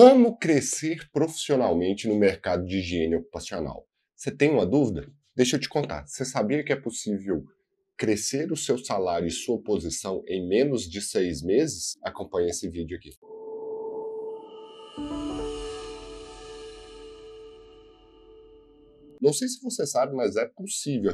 Como crescer profissionalmente no mercado de higiene ocupacional? Você tem uma dúvida? Deixa eu te contar. Você sabia que é possível crescer o seu salário e sua posição em menos de seis meses? Acompanhe esse vídeo aqui. Não sei se você sabe, mas é possível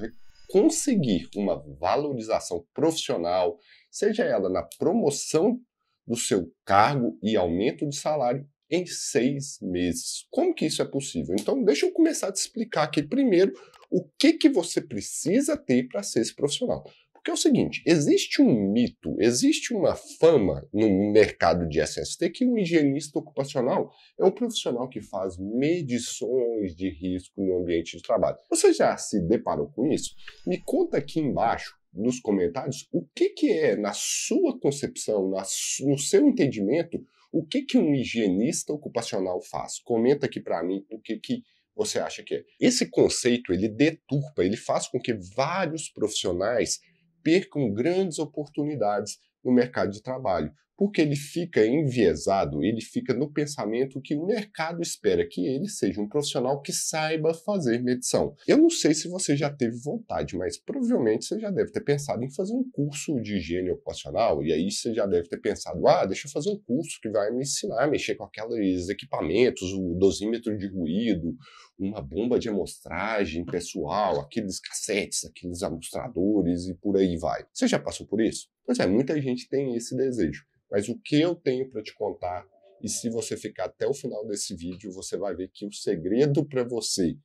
conseguir uma valorização profissional, seja ela na promoção do seu cargo e aumento de salário, em seis meses. Como que isso é possível? Então, deixa eu começar a te explicar aqui primeiro o que, que você precisa ter para ser esse profissional. Porque é o seguinte, existe um mito, existe uma fama no mercado de SST que um higienista ocupacional é um profissional que faz medições de risco no ambiente de trabalho. Você já se deparou com isso? Me conta aqui embaixo nos comentários o que, que é, na sua concepção, na, no seu entendimento, o que, que um higienista ocupacional faz? Comenta aqui para mim o que, que você acha que é. Esse conceito ele deturpa, ele faz com que vários profissionais percam grandes oportunidades no mercado de trabalho porque ele fica enviesado, ele fica no pensamento que o mercado espera que ele seja um profissional que saiba fazer medição. Eu não sei se você já teve vontade, mas provavelmente você já deve ter pensado em fazer um curso de higiene ocupacional, e aí você já deve ter pensado, ah, deixa eu fazer um curso que vai me ensinar a mexer com aqueles equipamentos, o dosímetro de ruído, uma bomba de amostragem pessoal, aqueles cassetes, aqueles amostradores e por aí vai. Você já passou por isso? Pois é, muita gente tem esse desejo. Mas o que eu tenho para te contar, e se você ficar até o final desse vídeo, você vai ver que o segredo para você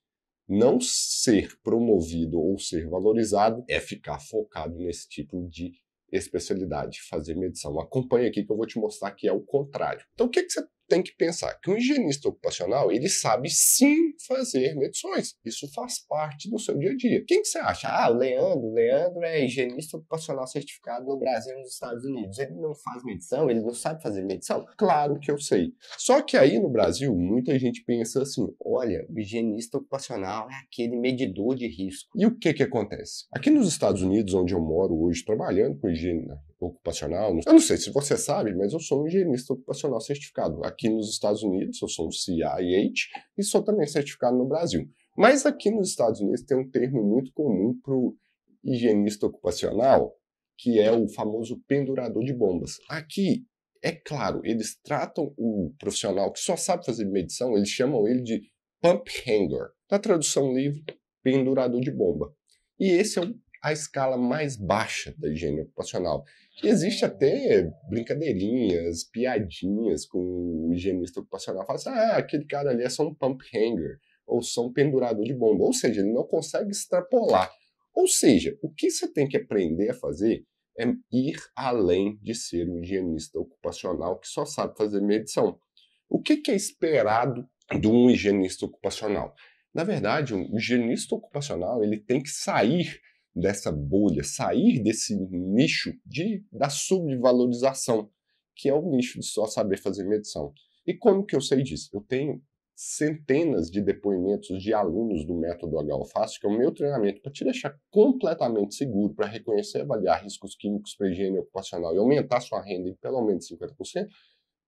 não ser promovido ou ser valorizado é ficar focado nesse tipo de especialidade, fazer medição. Acompanha aqui que eu vou te mostrar que é o contrário. Então, o que, que você tem que pensar que um higienista ocupacional, ele sabe sim fazer medições. Isso faz parte do seu dia a dia. Quem que você acha? Ah, o Leandro. Leandro é higienista ocupacional certificado no Brasil e nos Estados Unidos. Ele não faz medição? Ele não sabe fazer medição? Claro que eu sei. Só que aí no Brasil, muita gente pensa assim, olha, o higienista ocupacional é aquele medidor de risco. E o que que acontece? Aqui nos Estados Unidos, onde eu moro hoje, trabalhando com higiene, ocupacional. Eu não sei se você sabe, mas eu sou um higienista ocupacional certificado. Aqui nos Estados Unidos, eu sou um CIH e sou também certificado no Brasil. Mas aqui nos Estados Unidos tem um termo muito comum para o higienista ocupacional, que é o famoso pendurador de bombas. Aqui, é claro, eles tratam o profissional que só sabe fazer medição, eles chamam ele de pump hanger. Na tradução livre, pendurador de bomba. E esse é a escala mais baixa da higiene ocupacional. E existe até brincadeirinhas, piadinhas com o higienista ocupacional. Fala assim, ah, aquele cara ali é só um pump hanger, ou só um pendurador de bomba. Ou seja, ele não consegue extrapolar. Ou seja, o que você tem que aprender a fazer é ir além de ser um higienista ocupacional que só sabe fazer medição. O que, que é esperado de um higienista ocupacional? Na verdade, um higienista ocupacional ele tem que sair dessa bolha, sair desse nicho de, da subvalorização, que é o nicho de só saber fazer medição. E como que eu sei disso? Eu tenho centenas de depoimentos de alunos do método HOFácil, que é o meu treinamento, para te deixar completamente seguro, para reconhecer e avaliar riscos químicos para a higiene ocupacional e aumentar sua renda em pelo menos 50%,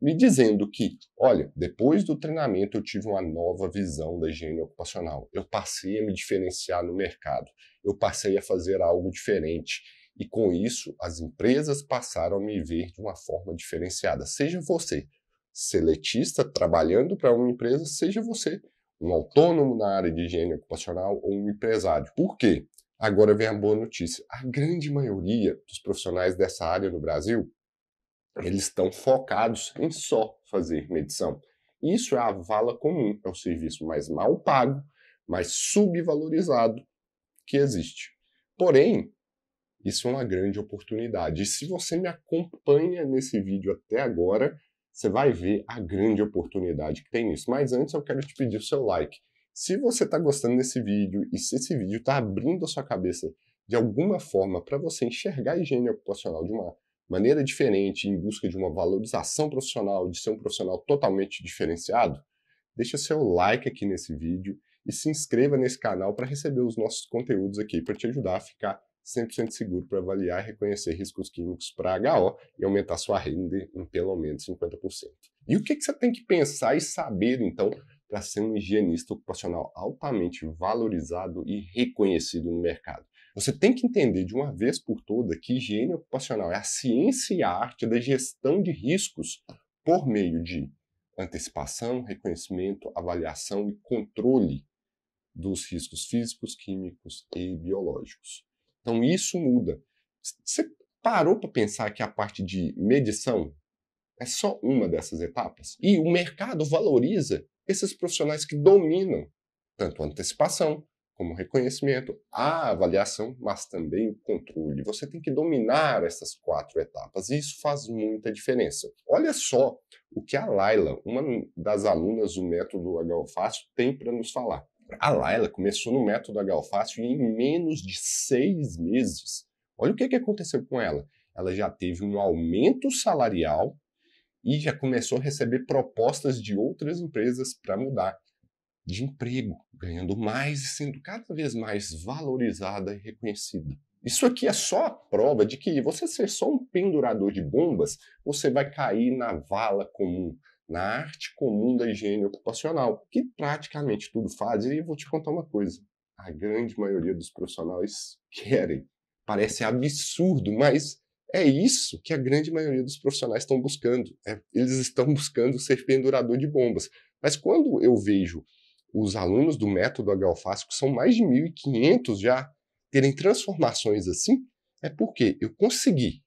me dizendo que, olha, depois do treinamento eu tive uma nova visão da higiene ocupacional. Eu passei a me diferenciar no mercado. Eu passei a fazer algo diferente. E com isso, as empresas passaram a me ver de uma forma diferenciada. Seja você seletista trabalhando para uma empresa, seja você um autônomo na área de higiene ocupacional ou um empresário. Por quê? Agora vem a boa notícia. A grande maioria dos profissionais dessa área no Brasil eles estão focados em só fazer medição. Isso é a vala comum, é o serviço mais mal pago, mais subvalorizado que existe. Porém, isso é uma grande oportunidade. E se você me acompanha nesse vídeo até agora, você vai ver a grande oportunidade que tem nisso. Mas antes eu quero te pedir o seu like. Se você está gostando desse vídeo e se esse vídeo está abrindo a sua cabeça de alguma forma para você enxergar a higiene ocupacional de uma maneira diferente, em busca de uma valorização profissional, de ser um profissional totalmente diferenciado, deixa seu like aqui nesse vídeo e se inscreva nesse canal para receber os nossos conteúdos aqui para te ajudar a ficar 100% seguro para avaliar e reconhecer riscos químicos para HO e aumentar sua renda em pelo menos 50%. E o que, que você tem que pensar e saber, então, para ser um higienista ocupacional altamente valorizado e reconhecido no mercado? Você tem que entender de uma vez por toda que higiene ocupacional é a ciência e a arte da gestão de riscos por meio de antecipação, reconhecimento, avaliação e controle dos riscos físicos, químicos e biológicos. Então isso muda. Você parou para pensar que a parte de medição é só uma dessas etapas? E o mercado valoriza esses profissionais que dominam tanto antecipação, como reconhecimento, a avaliação, mas também o controle. Você tem que dominar essas quatro etapas e isso faz muita diferença. Olha só o que a Laila, uma das alunas do método HO Fácil, tem para nos falar. A Laila começou no método HO Fácil e em menos de seis meses. Olha o que, que aconteceu com ela. Ela já teve um aumento salarial e já começou a receber propostas de outras empresas para mudar de emprego, ganhando mais e sendo cada vez mais valorizada e reconhecida. Isso aqui é só a prova de que você ser só um pendurador de bombas, você vai cair na vala comum, na arte comum da higiene ocupacional, que praticamente tudo faz. E eu vou te contar uma coisa: a grande maioria dos profissionais querem. Parece absurdo, mas é isso que a grande maioria dos profissionais estão buscando. É, eles estão buscando ser pendurador de bombas. Mas quando eu vejo os alunos do método HOFASC, são mais de 1.500 já, terem transformações assim, é porque eu consegui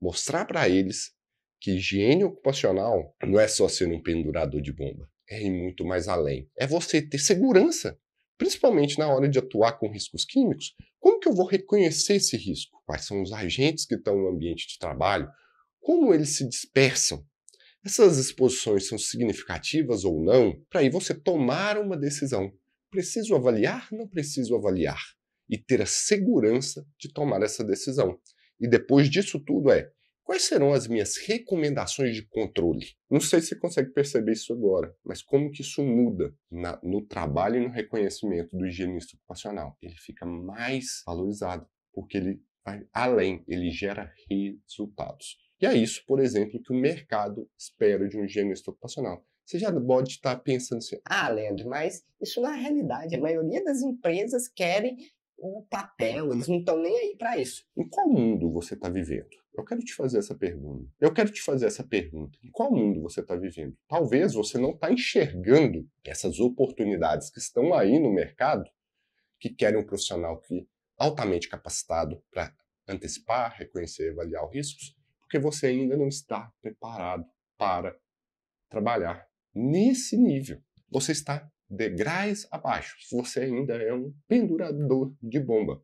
mostrar para eles que higiene ocupacional não é só ser um pendurador de bomba, é ir muito mais além. É você ter segurança, principalmente na hora de atuar com riscos químicos. Como que eu vou reconhecer esse risco? Quais são os agentes que estão no ambiente de trabalho? Como eles se dispersam? Essas exposições são significativas ou não? Para aí você tomar uma decisão. Preciso avaliar? Não preciso avaliar. E ter a segurança de tomar essa decisão. E depois disso tudo é, quais serão as minhas recomendações de controle? Não sei se você consegue perceber isso agora, mas como que isso muda na, no trabalho e no reconhecimento do higienista ocupacional? Ele fica mais valorizado, porque ele vai além, ele gera resultados. E é isso, por exemplo, que o mercado espera de um gênio ocupacional. Você já pode estar pensando assim: ah, Leandro, mas isso na é realidade, a maioria das empresas querem o papel, eles não estão nem aí para isso. Em qual mundo você está vivendo? Eu quero te fazer essa pergunta. Eu quero te fazer essa pergunta. Em qual mundo você está vivendo? Talvez você não está enxergando essas oportunidades que estão aí no mercado, que querem um profissional que altamente capacitado para antecipar, reconhecer e avaliar os riscos, porque você ainda não está preparado para trabalhar nesse nível. Você está degraus abaixo, você ainda é um pendurador de bomba.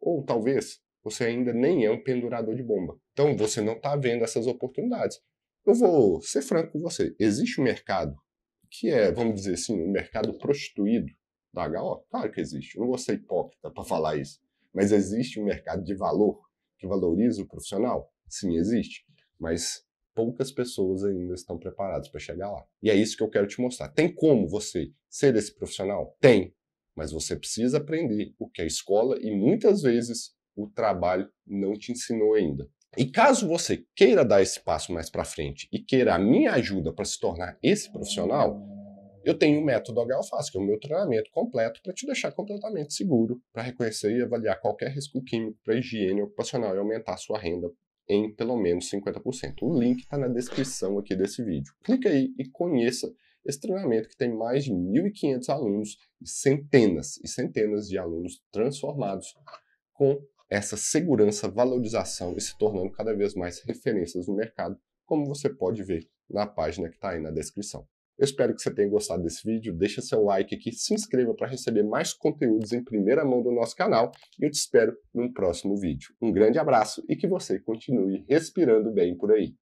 Ou talvez você ainda nem é um pendurador de bomba. Então você não está vendo essas oportunidades. Eu vou ser franco com você. Existe um mercado que é, vamos dizer assim, um mercado prostituído da HO? Claro que existe. Eu não vou ser hipócrita para falar isso. Mas existe um mercado de valor que valoriza o profissional? Sim, existe. Mas poucas pessoas ainda estão preparadas para chegar lá. E é isso que eu quero te mostrar. Tem como você ser esse profissional? Tem. Mas você precisa aprender o que a escola e muitas vezes o trabalho não te ensinou ainda. E caso você queira dar esse passo mais para frente e queira a minha ajuda para se tornar esse profissional, eu tenho o método HLFAS, que é o meu treinamento completo para te deixar completamente seguro para reconhecer e avaliar qualquer risco químico para higiene ocupacional e aumentar a sua renda em pelo menos 50%. O link está na descrição aqui desse vídeo. Clica aí e conheça esse treinamento que tem mais de 1.500 alunos e centenas e centenas de alunos transformados com essa segurança, valorização e se tornando cada vez mais referências no mercado, como você pode ver na página que está aí na descrição. Eu espero que você tenha gostado desse vídeo, deixa seu like aqui, se inscreva para receber mais conteúdos em primeira mão do nosso canal e eu te espero num próximo vídeo. Um grande abraço e que você continue respirando bem por aí.